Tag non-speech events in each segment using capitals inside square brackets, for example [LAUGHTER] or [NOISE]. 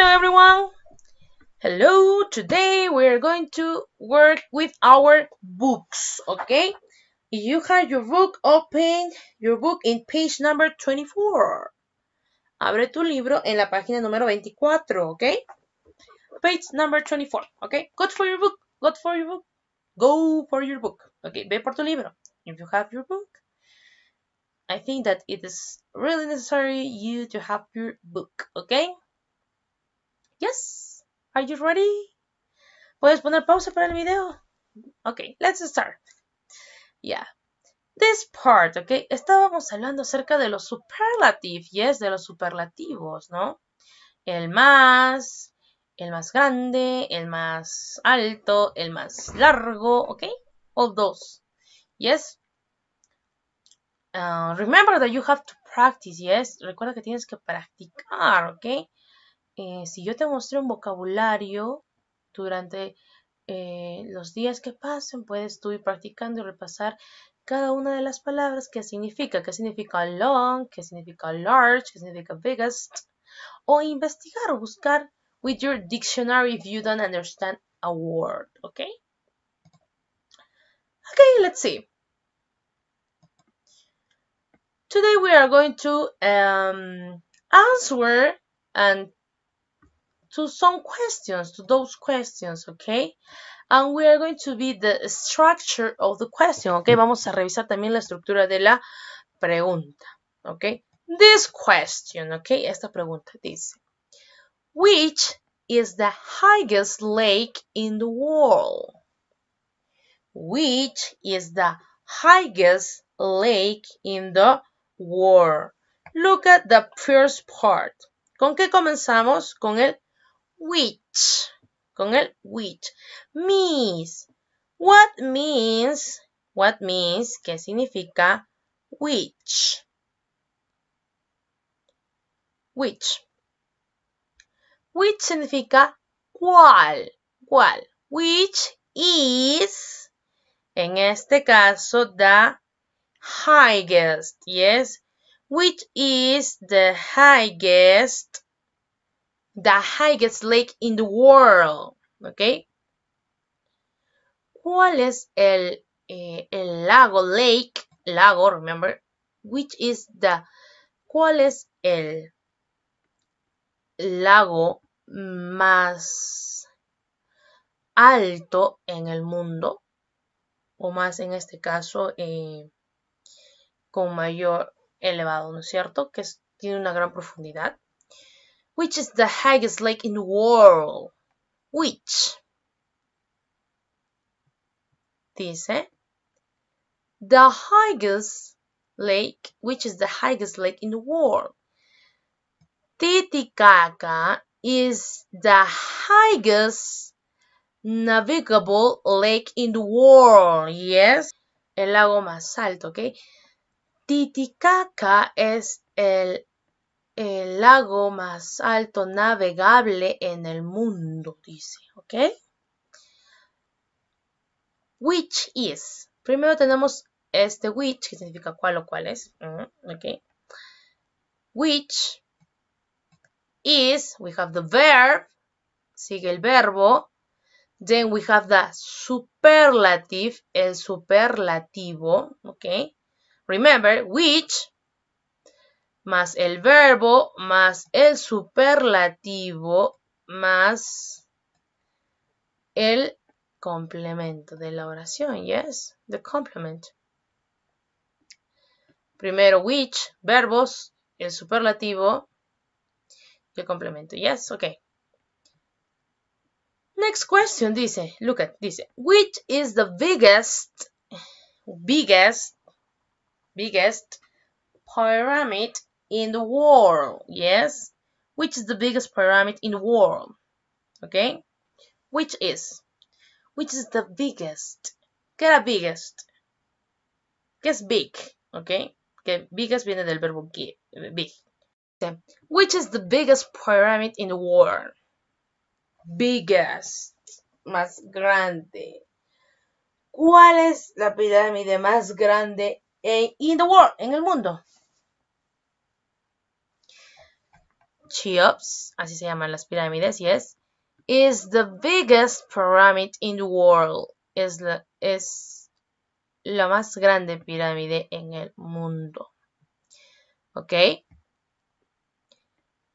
Hello everyone! Hello! Today we are going to work with our books, okay? You have your book open, your book in page number 24. Abre tu libro en la página número 24, okay? Page number 24, okay? Good for your book, good for your book. Go for your book, okay? Ve por tu libro, if you have your book. I think that it is really necessary you to have your book, okay? Yes. Are you ready? ¿Puedes poner pausa para el video? Ok, let's start. Yeah. This part, ok. Estábamos hablando acerca de los superlatives yes, de los superlativos, ¿no? El más, el más grande, el más alto, el más largo, ok. O dos. Yes. Uh, remember that you have to practice, yes. Recuerda que tienes que practicar, ok. Eh, si yo te mostré un vocabulario durante eh, los días que pasen, puedes tú ir practicando y repasar cada una de las palabras que significa, que significa long, que significa large, qué significa biggest, o investigar o buscar with your dictionary if you don't understand a word, Ok, Okay, let's see. Today we are going to um, answer and to some questions, to those questions, okay? And we are going to be the structure of the question, okay? Vamos a revisar también la estructura de la pregunta, okay? This question, okay? Esta pregunta dice, which is the highest lake in the world? Which is the highest lake in the world? Look at the first part. ¿Con qué comenzamos? Con el which, con el which. Means, what means, what means, qué significa which. Which. Which significa cuál, cual, Which is, en este caso, the highest, yes. Which is the highest the highest lake in the world. ¿Ok? ¿Cuál es eh, el, lago, lake, lago, remember? Which is the, ¿cuál es el lago más alto en el mundo? O más en este caso, eh, con mayor elevado, ¿no es cierto? Que tiene una gran profundidad. Which is the highest lake in the world? Which? Dice. The highest lake, which is the highest lake in the world? Titicaca is the highest navigable lake in the world. Yes. El lago más alto, okay? Titicaca es el el lago más alto navegable en el mundo, dice, ¿ok? Which is. Primero tenemos este which, que significa cuál o cuál es, ¿ok? Which is, we have the verb, sigue el verbo, then we have the superlative, el superlativo, ¿ok? Remember, which más el verbo, más el superlativo, más el complemento de la oración. Yes, the complement. Primero which, verbos, el superlativo el complemento. Yes, ok. Next question dice, look at, dice, which is the biggest, biggest, biggest pyramid in the world, yes? Which is the biggest pyramid in the world, okay? Which is? Which is the biggest? ¿Qué era biggest? ¿Qué es big? Okay? Que biggest viene del verbo big. Okay. Which is the biggest pyramid in the world? Biggest. Más grande. ¿Cuál es la pirámide más grande eh, in the world? En el mundo. Cheops, así se llaman las pirámides, yes, es, is the biggest pyramid in the world. Es la, es la más grande pirámide en el mundo. ¿Ok?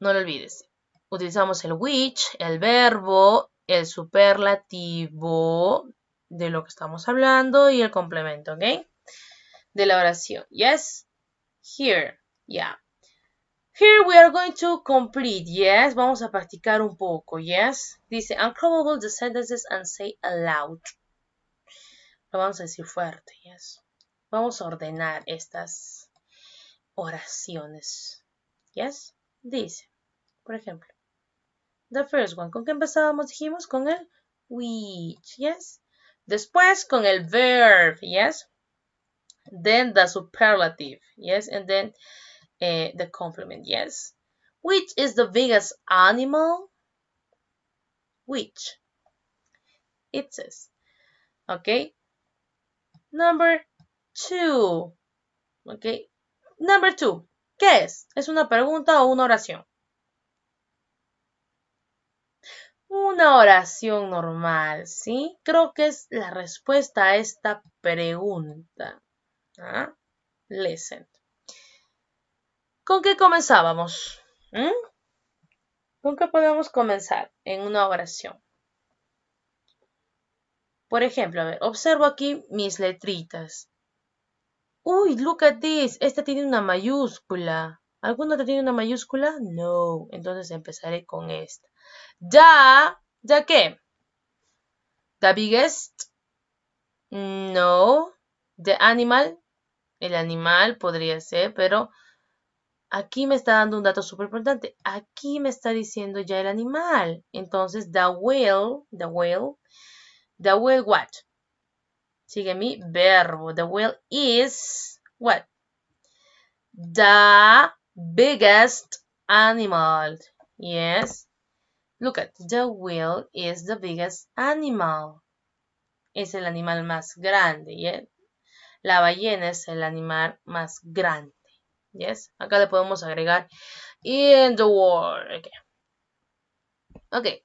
No lo olvides. Utilizamos el which, el verbo, el superlativo de lo que estamos hablando y el complemento, ¿ok? De la oración. Yes, here, yeah. Here we are going to complete, yes? Vamos a practicar un poco, yes? Dice, uncroppable the sentences and say aloud. Lo vamos a decir fuerte, yes? Vamos a ordenar estas oraciones, yes? Dice, por ejemplo, the first one. ¿Con qué empezábamos? Dijimos con el which, yes? Después con el verb, yes? Then the superlative, yes? And then eh, the complement, yes? Which is the biggest animal? Which? It says. Okay. Number two. Okay. Number two. ¿Qué es? ¿Es una pregunta o una oración? Una oración normal, ¿sí? Creo que es la respuesta a esta pregunta. ¿Ah? Listen. ¿Con qué comenzábamos? ¿Mm? ¿Con qué podemos comenzar en una oración? Por ejemplo, a ver, observo aquí mis letritas. Uy, look at this. Esta tiene una mayúscula. ¿Alguna te tiene una mayúscula? No. Entonces empezaré con esta. Ya. ¿Ya qué? The biggest. No. The animal. El animal podría ser, pero Aquí me está dando un dato súper importante. Aquí me está diciendo ya el animal. Entonces, the whale, the whale, the whale what? Sigue mi verbo. The whale is what? The biggest animal. Yes. Look at, the whale is the biggest animal. Es el animal más grande. ¿yes? ¿eh? La ballena es el animal más grande. Yes. Acá le podemos agregar in the world. Okay.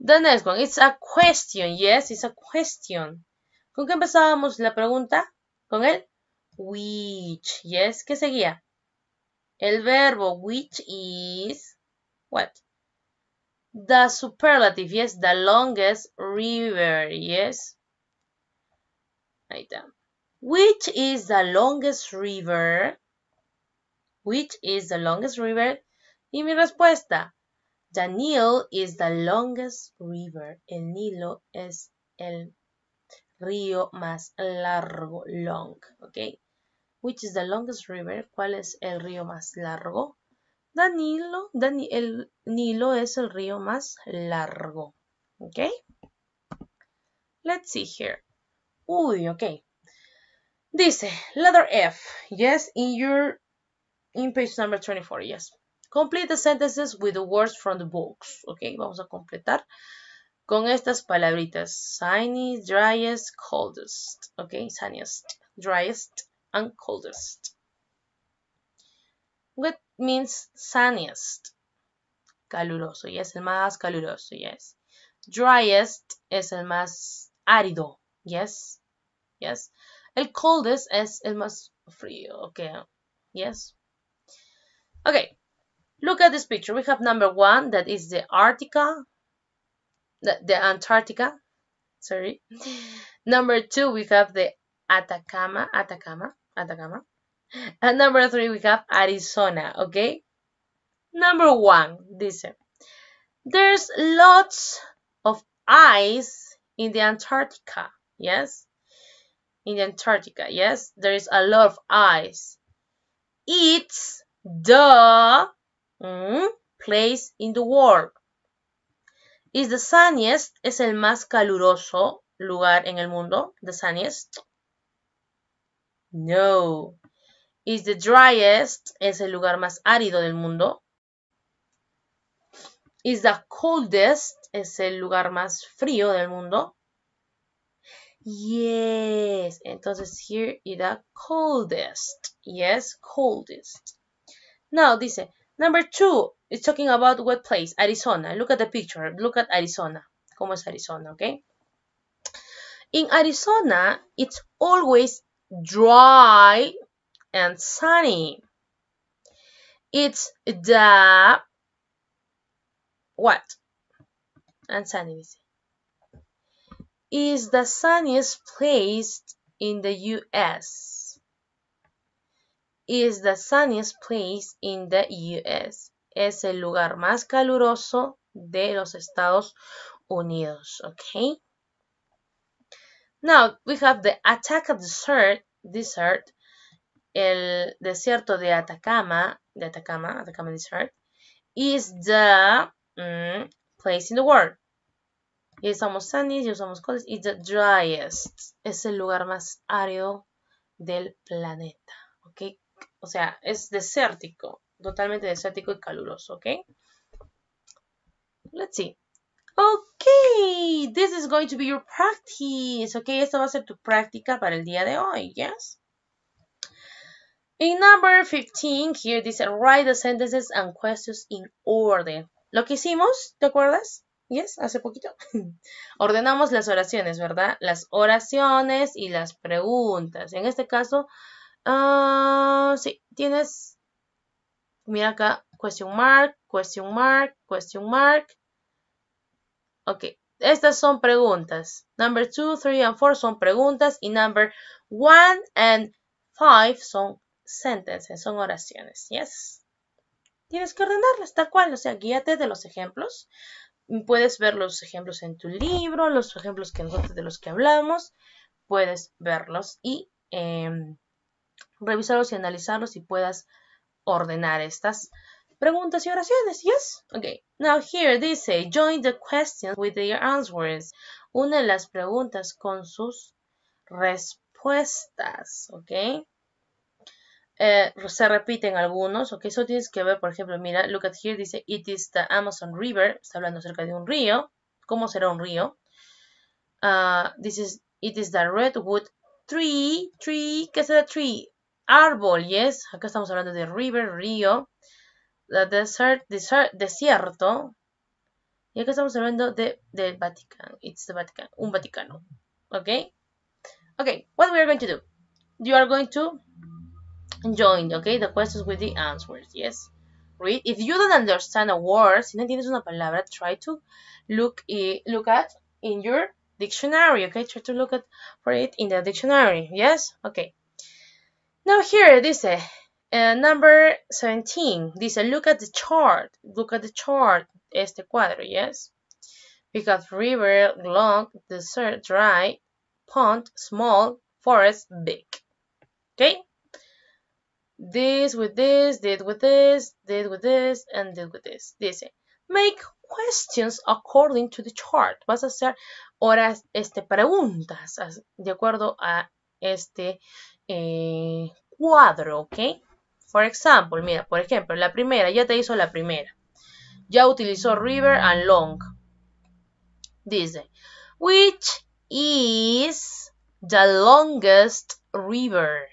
The next one. It's a question. Yes, it's a question. ¿Con qué empezábamos la pregunta? Con el which. Yes. ¿Qué seguía? El verbo which is what? The superlative. Yes. The longest river. Yes. Ahí está. Which is the longest river? Which is the longest river? Y mi respuesta, the Nile is the longest river. El Nilo es el río más largo, long, ¿ok? Which is the longest river? ¿Cuál es el río más largo? The Nilo, el Nilo es el río más largo, ¿ok? Let's see here. Uy, ok. Dice, letter F. Yes, in your in page number 24, yes. Complete the sentences with the words from the books. Ok, vamos a completar con estas palabritas. Sunny, driest, coldest. Ok, sunniest, driest, and coldest. What means sunniest? Caluroso, yes, el más caluroso, yes. Driest es el más árido, yes, yes. El coldest es el más frío, ok, yes. Okay, look at this picture. We have number one, that is the Arctica, the, the Antarctica, sorry. [LAUGHS] Number two, we have the Atacama, Atacama, Atacama. And number three, we have Arizona, okay? Number one, this. There's lots of ice in the Antarctica, yes? In the Antarctica, yes? There is a lot of ice. It's the mm, place in the world. Is the sunniest, es el más caluroso lugar en el mundo. The sunniest. No. Is the driest, es el lugar más árido del mundo. Is the coldest, es el lugar más frío del mundo. Yes. Entonces, here is the coldest. Yes, coldest. Now, dice, number two is talking about what place, Arizona. Look at the picture. Look at Arizona. ¿Cómo es Arizona? Okay. In Arizona, it's always dry and sunny. It's the what? And sunny is the sunniest place in the US. is the sunniest place in the US. Es el lugar más caluroso de los Estados Unidos. Okay. Now we have the Atacama Desert, desert el desierto de Atacama, de Atacama, Atacama Desert, is the mm, place in the world. Y usamos sunny, y usamos cold, it's the driest. Es el lugar más árido del planeta. ¿Ok? O sea, es desértico, totalmente desértico y caluroso, ¿ok? Let's see. Ok, this is going to be your practice. Ok, esto va a ser tu práctica para el día de hoy, yes? In number 15, here dice, write the sentences and questions in order. Lo que hicimos, ¿te acuerdas? Yes, hace poquito. [LAUGHS] Ordenamos las oraciones, ¿verdad? Las oraciones y las preguntas. En este caso, Ah, sí, tienes, mira acá, question mark, question mark, question mark. Ok, estas son preguntas. Number two, three and four son preguntas y number one and Five son sentences, son oraciones. Yes. Tienes que ordenarlas tal cual, o sea, guíate de los ejemplos. Puedes ver los ejemplos en tu libro, los ejemplos que de los que hablamos, puedes verlos y em, revisarlos y analizarlos y puedas ordenar estas preguntas y oraciones. Yes. Okay. Now here dice join the questions with their answers. Une las preguntas con sus respuestas. Ok. Eh, se repiten algunos, ok, eso tienes que ver, por ejemplo, mira, look at here, dice, it is the Amazon River, está hablando acerca de un río, ¿cómo será un río? Ah, this is, it is the redwood tree, tree, ¿qué será tree? árbol, yes. Acá estamos hablando de river, río. The desert, desert, desierto. Y acá estamos hablando de, the Vatican. It's the Vatican, un Vaticano. Okay? Okay, what we are going to do? You are going to join, okay, the questions with the answers, yes? Read. If you don't understand a word, si no entiendes una palabra, try to look, it, look at in your dictionary, okay? Try to look at for it in the dictionary, yes? Okay. Now here, this uh, eh, number 17, this uh, look at the chart, look at the chart, este cuadro, yes? Because river, long, desert, dry, pond, small, forest, big, okay? This with this, did with this, did with this, and did with this, dice. Make questions according to the chart. Vas a hacer horas, este, preguntas de acuerdo a este Eh, cuadro, ¿ok? For example, mira, por ejemplo, la primera, ya te hizo la primera. Ya utilizó river and long. Dice, which is the longest river?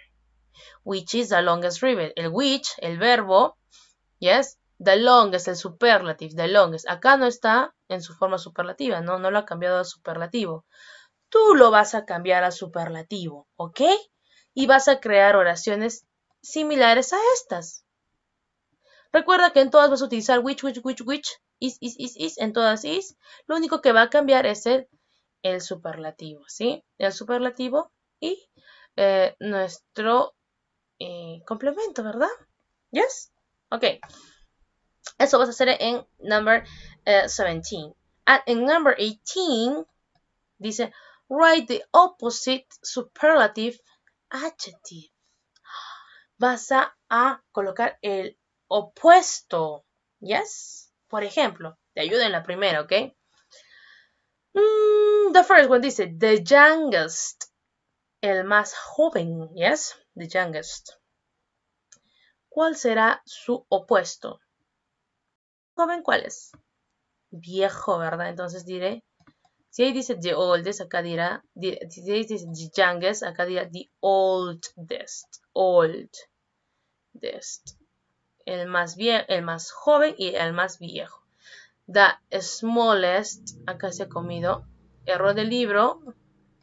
Which is the longest river? El which, el verbo, yes, the longest, el superlative, the longest. Acá no está en su forma superlativa, no, no lo ha cambiado a superlativo. Tú lo vas a cambiar a superlativo, ¿ok? y vas a crear oraciones similares a estas. Recuerda que en todas vas a utilizar which, which, which, which, is, is, is, is, en todas is. Lo único que va a cambiar es el, superlativo, ¿sí? El superlativo y eh, nuestro eh, complemento, ¿verdad? ¿Yes? Ok. Eso vas a hacer en number 17. Eh, ah, en number 18 dice, write the opposite superlative adjective. Vas a, colocar el opuesto. Yes? Por ejemplo, te ayuda en la primera, ¿ok? Mm, the first one dice the youngest. El más joven, yes? The youngest. ¿Cuál será su opuesto? ¿Joven cuál es? Viejo, ¿verdad? Entonces diré si ahí dice the oldest, acá dirá, si ahí dice the youngest, acá dirá the oldest, oldest. El más, el más joven y el más viejo. The smallest, acá se ha comido, error del libro,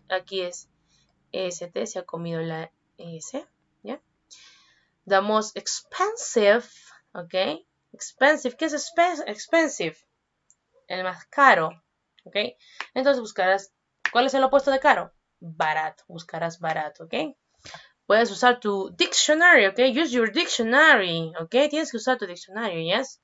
aquí es e ST, se ha comido la e S, ¿ya? The most expensive, ¿ok? Expensive, ¿qué es expensive? El más caro. ¿ok? Entonces buscarás, ¿cuál es el opuesto de caro? Barato, buscarás barato, ¿ok? Puedes usar tu diccionario, ¿ok? Use your dictionary, ¿ok? Tienes que usar tu diccionario, ¿yes?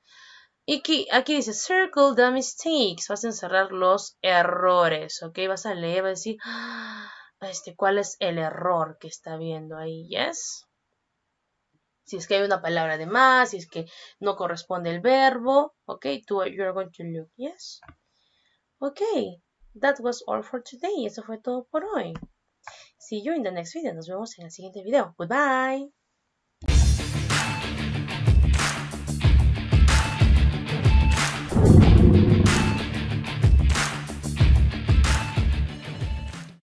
Y aquí, aquí, dice, circle the mistakes. Vas a encerrar los errores, ¿ok? Vas a leer, vas a decir, ah, este, ¿cuál es el error que está viendo ahí? ¿Yes? Si es que hay una palabra de más, si es que no corresponde el verbo, ¿ok? You are going to look, ¿yes? Ok, that was all for today. Eso fue todo por hoy. See you in the next video. Nos vemos en el siguiente video. Goodbye.